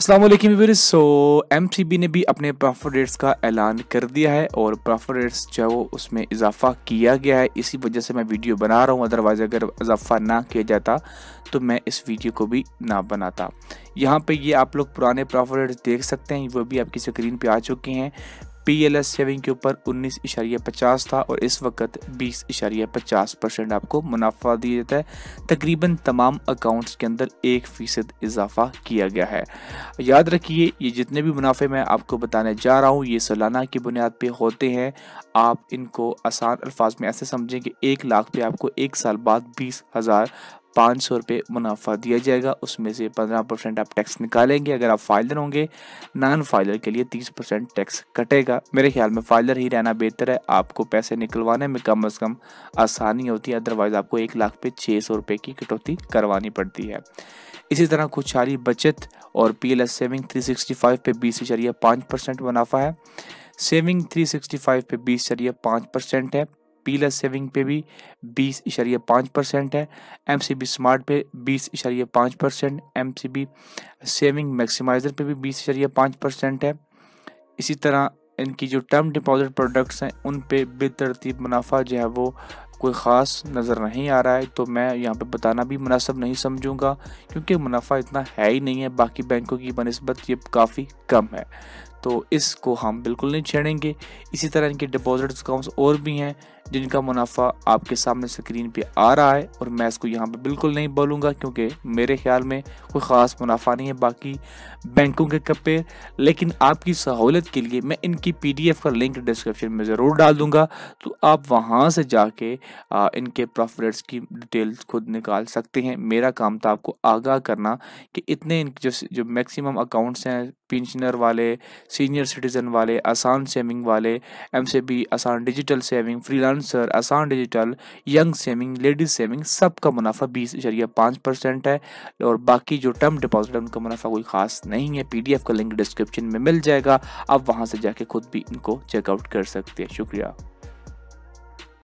असलम सो M ने भी अपने प्रॉफिट रेट्स का ऐलान कर दिया है और प्रॉफिट रेट्स जो है वो उसमें इजाफा किया गया है इसी वजह से मैं वीडियो बना रहा हूँ अदरवाइज़ अगर इजाफा ना किया जाता तो मैं इस वीडियो को भी ना बनाता यहाँ पे ये आप लोग पुराने प्रॉफिट देख सकते हैं वो भी आपकी स्क्रीन पे आ चुके हैं पी एल एस सेविंग के ऊपर उन्नीस इशारिया पचास था और इस वक्त बीस इशारिया पचास परसेंट आपको मुनाफा दिया जाता है तकरीबन तमाम अकाउंट्स के अंदर एक फ़ीसद इजाफा किया गया है याद रखिए ये जितने भी मुनाफे मैं आपको बताने जा रहा हूँ ये सालाना की बुनियाद पे होते हैं आप इनको आसान अल्फाज में ऐसे समझें कि एक लाख पे आपको एक साल बाद बीस हज़ार पाँच सौ रुपये मुनाफा दिया जाएगा उसमें से पंद्रह परसेंट आप टैक्स निकालेंगे अगर आप फाइलर होंगे नॉन फाइलर के लिए तीस परसेंट टैक्स कटेगा मेरे ख्याल में फाइलर ही रहना बेहतर है आपको पैसे निकलवाने में कम अज़ कम आसानी होती है अदरवाइज़ आपको एक लाख पे छः सौ रुपये की कटौती करवानी पड़ती है इसी तरह खुशहाली बचत और P L S saving three sixty five पे बीस चरिया पाँच परसेंट मुनाफा है सेविंग थ्री सिक्सटी फाइव पे बीस चरिया पाँच परसेंट है पी लेस सेविंग पे भी बीस इशारिया पाँच परसेंट है एम सी बी स्मार्ट पे बीस इशारिया पाँच percent M C B saving maximiser पे भी बीस इशारिया पाँच परसेंट है इसी तरह इनकी जो टर्म डिपॉजिट प्रोडक्ट्स हैं उन पे बेतरतीब मुनाफा जो है वो कोई ख़ास नज़र नहीं आ रहा है तो मैं यहाँ पे बताना भी मुनासब नहीं समझूंगा क्योंकि मुनाफा इतना है ही नहीं है बाकी बैंकों की बनस्बत ये काफ़ी कम है तो इसको हम बिल्कुल नहीं छेड़ेंगे इसी तरह इनके डिपॉजिट अकाउंट्स और भी हैं जिनका मुनाफा आपके सामने स्क्रीन पे आ रहा है और मैं इसको यहाँ पे बिल्कुल नहीं बोलूँगा क्योंकि मेरे ख्याल में कोई ख़ास मुनाफा नहीं है बाकी बैंकों के कपे लेकिन आपकी सहूलत के लिए मैं इनकी पीडीएफ का लिंक डिस्क्रिप्शन में ज़रूर डाल दूँगा तो आप वहाँ से जाके आ, इनके प्रॉफिट्स की डिटेल्स खुद निकाल सकते हैं मेरा काम था आपको आगाह करना कि इतने जो जो मैक्सिमम अकाउंट्स हैं पेंशनर वाले सीनियर सिटीज़न वाले आसान सेविंग वाले एम बी आसान डिजिटल सेविंग फ्रीलांसर आसान digital young saving ladies saving सबका मुनाफा बीस इशारिया पाँच परसेंट है और बाकी जो टर्म डिपॉजिट है उनका मुनाफा कोई खास नहीं है पी का लिंक डिस्क्रिप्शन में मिल जाएगा आप वहाँ से जाके खुद भी इनको चेकआउट कर सकते हैं शुक्रिया